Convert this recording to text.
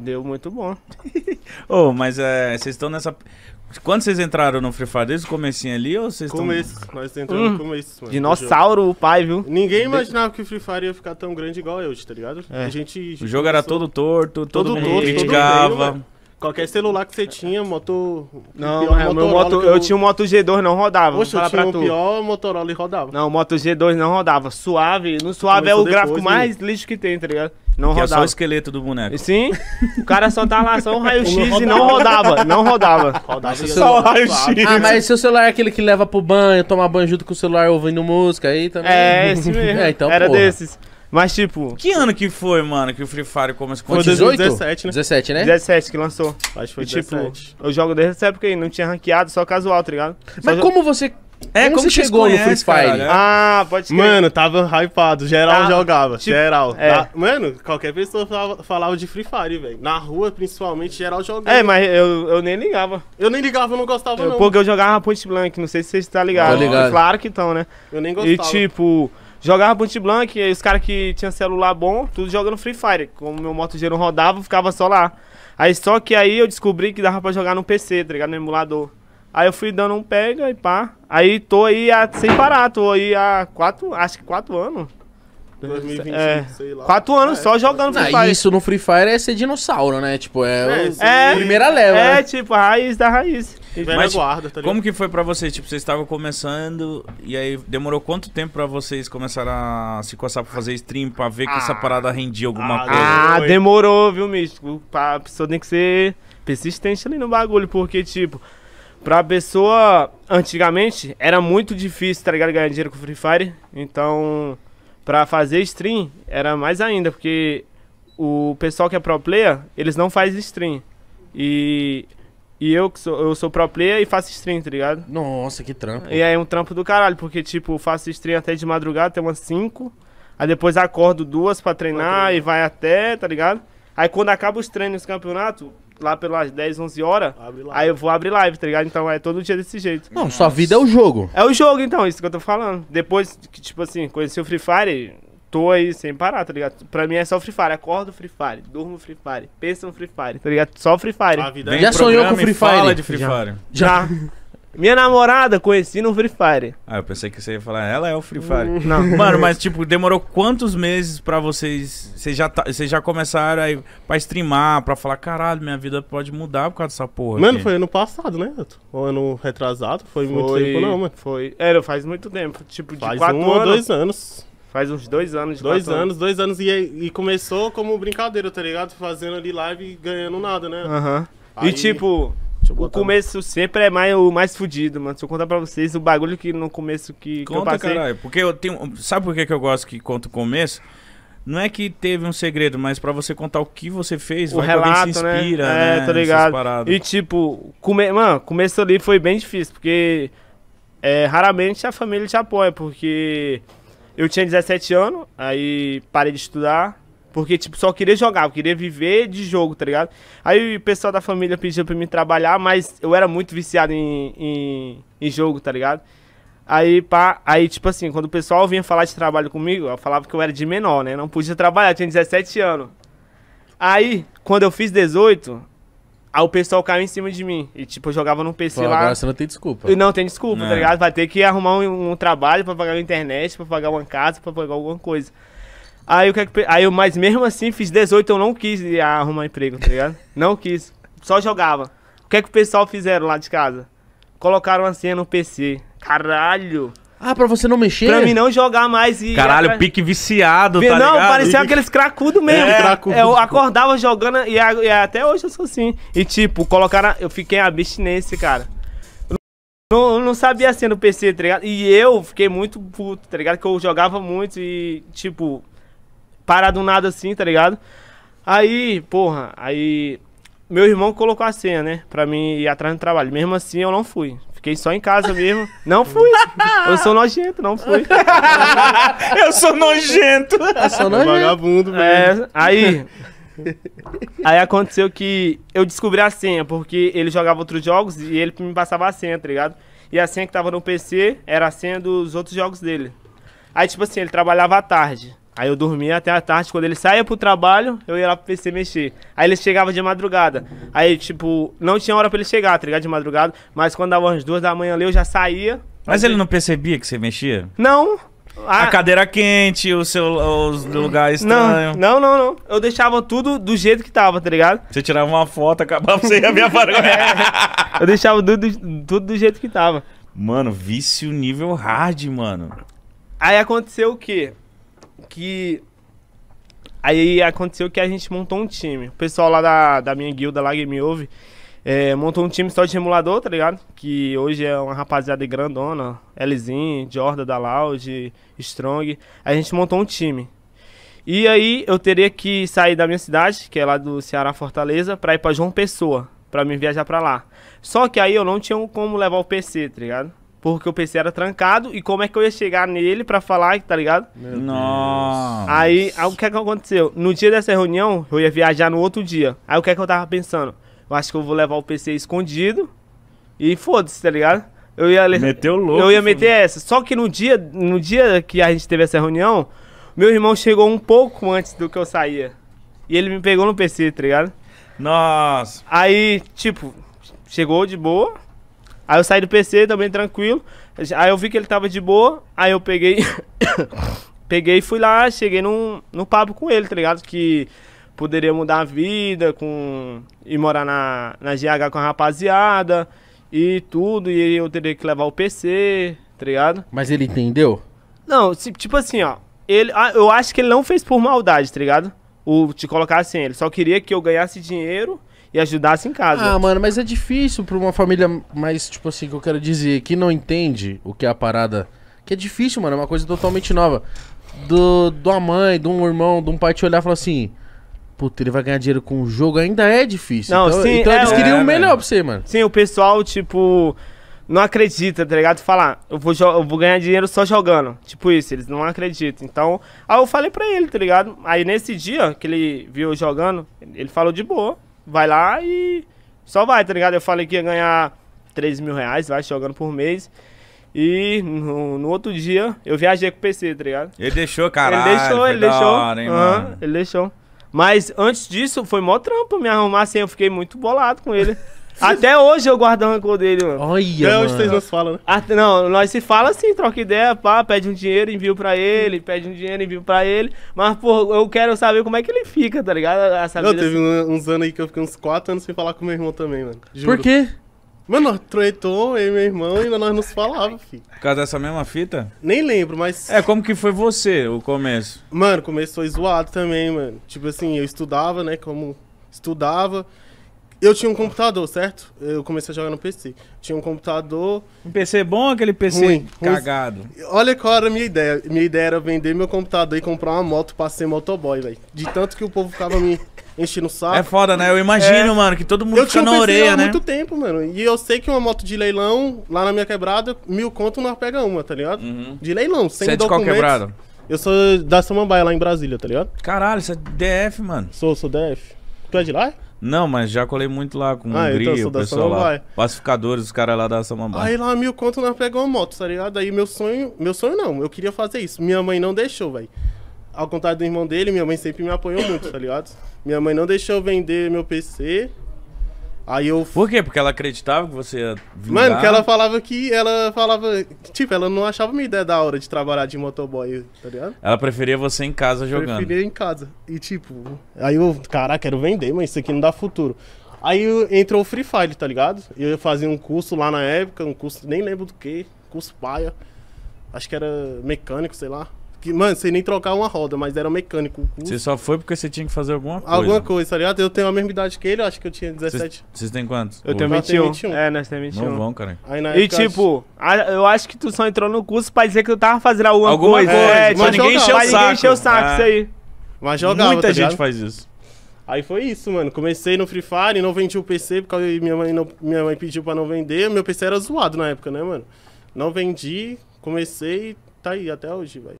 Deu muito bom. oh, mas é, vocês estão nessa. Quando vocês entraram no Free Fire? Desde o comecinho ali ou vocês estão... Começo, nós entramos hum, no começo, mano. Dinossauro, o pai, viu? Ninguém imaginava que o Free Fire ia ficar tão grande igual eu, tá ligado? É. A gente... O jogo começou... era todo torto, todo, todo mundo torto, criticava. Todo meio, Qualquer é. celular que você tinha, moto. Não, é, é, meu moto, eu... eu... tinha um Moto G2, não rodava. Poxa, eu tinha o um pior Motorola e rodava. Não, o Moto G2 não rodava. Suave, no suave é Começou é o gráfico mais lixo que tem, tá ligado? Não que rodava. É só o esqueleto do boneco. sim, o cara só tá lá, só um raio-x e não rodava. Não rodava. Rodava só celular. o raio-x. Ah, mas se o celular é aquele que leva pro banho, tomar banho junto com o celular ouvindo música aí também. É, esse mesmo. É, então, Era porra. desses. Mas, tipo. Que ano que foi, mano, que o Free Fire começou com 2017, né? 17, né? 17 que lançou. Acho que foi e, tipo, 17. Eu jogo desde essa época aí, não tinha ranqueado, só casual, tá ligado? Só Mas como você é, como, como você chegou conhece, no Free Fire? né? Ah, pode crer. Mano, tava hypado. Geral ah, jogava. Tipo, geral. É. Na, tá, mano, qualquer pessoa falava, falava de Free Fire, velho. Na rua, principalmente, geral jogava. É, mas eu, eu nem ligava. Eu nem ligava, eu não gostava, eu, não. Porque eu jogava Point Blank, não sei se você estão tá Ligado. Claro que estão, né? Eu nem gostava. E tipo. Jogava Punch Blank, e os caras que tinham celular bom, tudo jogando Free Fire. Como meu Moto G não rodava, ficava só lá. Aí só que aí eu descobri que dava pra jogar no PC, tá ligado? No emulador. Aí eu fui dando um pega e pá. Aí tô aí a, sem parar, tô aí há quatro, acho que quatro anos. É. é, sei lá. Quatro anos é, só jogando Free Fire. Isso no Free Fire é ser dinossauro, né? Tipo, é, é, é primeira leva. É, né? tipo, a raiz da raiz. Mas, tipo, guarda, tá como que foi pra vocês? Tipo, vocês estavam começando e aí demorou quanto tempo pra vocês começarem a se coçar pra fazer stream, pra ver que essa ah. parada rendia alguma ah, coisa? Ah, demorou, viu, Místico? A pessoa tem que ser persistente ali no bagulho, porque, tipo, pra pessoa, antigamente, era muito difícil, tá ligado, ganhar dinheiro com Free Fire, então... Pra fazer stream era mais ainda, porque o pessoal que é pro player, eles não fazem stream. E, e eu que sou, eu sou pro player e faço stream, tá ligado? Nossa, que trampo. E aí é um trampo do caralho, porque tipo, faço stream até de madrugada, até umas 5. Aí depois acordo duas pra treinar, pra treinar e vai até, tá ligado? Aí quando acaba os treinos campeonato, lá pelas 10, 11 horas, aí eu vou abrir live, tá ligado? Então é todo dia desse jeito. Não, Nossa. sua vida é o jogo. É o jogo, então, isso que eu tô falando. Depois que, tipo assim, conheci o Free Fire, tô aí sem parar, tá ligado? Pra mim é só Free Fire. Acordo Free Fire, durmo Free Fire, penso no Free Fire, tá ligado? Só Free Fire. É já sonhou com Free Fire? Fala de Free já. Fire. já. Minha namorada conheci no Free Fire. Ah, eu pensei que você ia falar, ela é o Free Fire. Hum. Não. Mano, mas tipo, demorou quantos meses pra vocês. Vocês já, tá, vocês já começaram aí pra streamar, pra falar, caralho, minha vida pode mudar por causa dessa porra. Mano, aqui. foi ano passado, né? Ou ano retrasado? Foi, foi, muito tempo, não, mano. Foi. Era, faz muito tempo. Tipo, de faz quatro um anos. ou dois anos. Faz uns dois anos. Dois anos, anos, dois anos. E, e começou como brincadeira, tá ligado? Fazendo ali live e ganhando nada, né? Aham. Aí... E tipo o começo um... sempre é mais, o mais fudido, mano. Se eu contar pra vocês o bagulho que no começo que, Conta, que eu passei... Caralho, porque eu tenho... Sabe por que, que eu gosto que conta o começo? Não é que teve um segredo, mas para você contar o que você fez, o relato, se né? inspira, né? É, né? tá ligado. E tipo, come... mano, começo ali foi bem difícil, porque é, raramente a família te apoia, porque eu tinha 17 anos, aí parei de estudar, porque, tipo, só queria jogar, eu queria viver de jogo, tá ligado? Aí o pessoal da família pediu pra mim trabalhar, mas eu era muito viciado em, em, em jogo, tá ligado? Aí, pá, aí, tipo assim, quando o pessoal vinha falar de trabalho comigo, eu falava que eu era de menor, né? Não podia trabalhar, tinha 17 anos. Aí, quando eu fiz 18, aí o pessoal caiu em cima de mim. E, tipo, eu jogava num PC Pô, lá. Agora você não tem desculpa. E não tem desculpa, não. tá é. ligado? Vai ter que arrumar um, um trabalho pra pagar a internet, pra pagar uma casa, pra pagar alguma coisa. Aí o que é Aí eu, mas mesmo assim, fiz 18, eu não quis arrumar emprego, tá ligado? Não quis. Só jogava. O que é que o pessoal fizeram lá de casa? Colocaram a senha no PC. Caralho! Ah, pra você não mexer? Pra mim não jogar mais e. Caralho, pique viciado, tá não, ligado? Não, parecia aqueles cracudos mesmo. É, é, cracudo. Eu acordava jogando e, e, até hoje eu sou assim. E tipo, colocaram. Eu fiquei abstinência, cara. não, eu não sabia assim no PC, tá ligado? E eu fiquei muito puto, tá ligado? Que eu jogava muito e, tipo, parar do nada assim, tá ligado? Aí, porra, aí meu irmão colocou a senha, né? Pra mim ir atrás do trabalho. Mesmo assim, eu não fui. Fiquei só em casa mesmo. Não fui. Eu sou nojento, não fui. eu sou nojento. Eu sou nojento. Vagabundo mesmo. É, aí. É. Aí aconteceu que eu descobri a senha, porque ele jogava outros jogos e ele me passava a senha, tá ligado? E a senha que tava no PC era a senha dos outros jogos dele. Aí, tipo assim, ele trabalhava à tarde. Aí eu dormia até a tarde, quando ele saía pro trabalho, eu ia lá pro PC mexer. Aí ele chegava de madrugada. Aí, tipo, não tinha hora pra ele chegar, tá ligado? De madrugada. Mas quando dava umas duas da manhã ali, eu já saía. Mas ele não percebia que você mexia? Não. A, a ah. cadeira quente, o seu os lugar estranho. Não, não, não, Eu deixava tudo do jeito que tava, tá ligado? Você tirava uma foto, acabava, você ia ver a é, é, eu deixava tudo, tudo do jeito que tava. Mano, vício nível hard, mano. Aí aconteceu o quê? que aí aconteceu que a gente montou um time. O pessoal lá da, da minha guilda, lá Game Over, é, montou um time só de emulador, tá ligado? Que hoje é uma rapaziada grandona, Elzin, Jordan da Loud, Strong. A gente montou um time. E aí eu teria que sair da minha cidade, que é lá do Ceará Fortaleza, pra ir pra João Pessoa, pra me viajar pra lá. Só que aí eu não tinha como levar o PC, tá ligado? Porque o PC era trancado e como é que eu ia chegar nele pra falar, tá ligado? Nossa. Aí, aí o que é que aconteceu? No dia dessa reunião, eu ia viajar no outro dia. Aí o que é que eu tava pensando? Eu acho que eu vou levar o PC escondido e foda-se, tá ligado? Eu ia Meteu louco. Eu ia meter essa. Só que no dia, no dia que a gente teve essa reunião, meu irmão chegou um pouco antes do que eu saía. E ele me pegou no PC, tá ligado? Nossa. Aí, tipo, chegou de boa. Aí eu saí do PC também tranquilo. Aí eu vi que ele tava de boa. Aí eu peguei. peguei e fui lá, cheguei num, num papo com ele, tá ligado? Que poderia mudar a vida com. ir morar na, na GH com a rapaziada e tudo. E eu teria que levar o PC, tá ligado? Mas ele entendeu? Não, tipo assim, ó. Ele, ah, eu acho que ele não fez por maldade, tá ligado? O, te colocar assim, ele só queria que eu ganhasse dinheiro e ajudasse em casa. Ah, mano, mas é difícil pra uma família mais, tipo assim, que eu quero dizer, que não entende o que é a parada. Que é difícil, mano, é uma coisa totalmente nova. Do, de uma mãe, de um irmão, de um pai te olhar e falar assim. Puta, ele vai ganhar dinheiro com o jogo, ainda é difícil. Não, então, sim, então é, eles queriam é, o melhor pra você, mano. Sim, o pessoal, tipo, não acredita, tá ligado? Falar, eu vou, eu vou ganhar dinheiro só jogando. Tipo isso, eles não acreditam. Então, aí eu falei pra ele, tá ligado? Aí nesse dia que ele viu eu jogando, ele falou de boa vai lá e só vai, tá ligado? Eu falei que ia ganhar 3 mil reais, vai, jogando por mês. E no, no, outro dia eu viajei com o PC, tá ligado? Ele deixou, caralho. Ele deixou, ele deixou. Hora, hein, uhum, ele deixou. Mas antes disso, foi mó trampo me arrumar assim. Eu fiquei muito bolado com ele. Até hoje eu guardo o rancor dele, mano. Olha, Até hoje vocês não se falam, né? Até, ah, não, nós se fala assim, troca ideia, pá, pede um dinheiro, envio pra ele, pede um dinheiro, envio pra ele. Mas, pô, eu quero saber como é que ele fica, tá ligado? Essa não, teve assim. uns anos aí que eu fiquei uns 4 anos sem falar com meu irmão também, mano. Juro. Por quê? Mano, nós eu e meu irmão, e ainda nós nos falávamos. filho. Por causa dessa mesma fita? Nem lembro, mas. É, como que foi você, o começo? Mano, começou zoado também, mano. Tipo assim, eu estudava, né? Como estudava. Eu tinha um computador, certo? Eu comecei a jogar no PC. Tinha um computador. Um PC bom aquele PC ruim, cagado? Ruim. Olha qual era a minha ideia. Minha ideia era vender meu computador e comprar uma moto pra ser motoboy, velho. De tanto que o povo ficava me enchendo o saco. É foda, né? Eu é. imagino, é... mano, que todo mundo eu fica na orelha, né? há muito tempo, mano. E eu sei que uma moto de leilão, lá na minha quebrada, mil conto nós pega uma, tá ligado? Uhum. De leilão, sem Você é de qual quebrada? Eu sou da Samambaia, lá em Brasília, tá ligado? Caralho, você é DF, mano. Sou, sou DF. Tu é de lá? Não, mas já colei muito lá com ah, Hungria, então, o pessoal lá. Pacificadores, os caras lá da Samambaia. Aí lá mil conto nós pegamos uma moto, tá ligado? Aí meu sonho, meu sonho não, eu queria fazer isso. Minha mãe não deixou, velho ao contrário do irmão dele, minha mãe sempre me apoiou muito, tá ligado? Minha mãe não deixou eu vender meu PC. Aí eu. Por quê? Porque ela acreditava que você ia vingar? Mano, que ela falava que. Ela falava. Tipo, ela não achava uma ideia da hora de trabalhar de motoboy, tá ligado? Ela preferia você em casa jogando. Preferia em casa. E tipo. Aí eu. Caraca, quero vender, mas isso aqui não dá futuro. Aí entrou o Free Fire, tá ligado? Eu fazia um curso lá na época, um curso, nem lembro do que, curso paia. Acho que era mecânico, sei lá. Que, mano, sem nem trocar uma roda, mas era mecânico. Você só foi porque você tinha que fazer alguma coisa. Alguma coisa, tá ligado? Eu tenho a mesma idade que ele, acho que eu tinha 17. Vocês têm quantos? Eu tenho 21. 21. É, nós temos 21. Não vão, cara. e tipo, a, eu acho que tu só entrou no curso pra dizer que tu tava fazendo alguma, alguma coisa. coisa. É, mas tipo, ninguém encheu o saco. ninguém encheu o saco, é. isso aí. Mas jogava, Muita tá gente faz isso. Aí foi isso, mano. Comecei no Free Fire, não vendi o PC, porque minha mãe, não, minha mãe pediu pra não vender. Meu PC era zoado na época, né, mano? Não vendi, comecei, tá aí até hoje, vai